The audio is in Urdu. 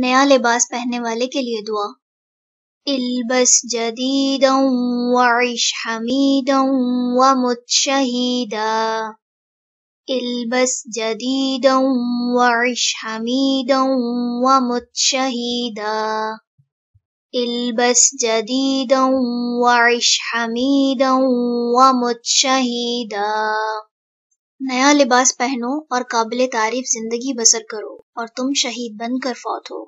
نیا لباس پہننے والے کے لیے البس جدید وعش حمید شہیدہ ومت شہیدا البس جدید وعش حمید مت شہیدا نیا لباس پہنو اور قابل تعریف زندگی بسر کرو और तुम शहीद बनकर फौत हो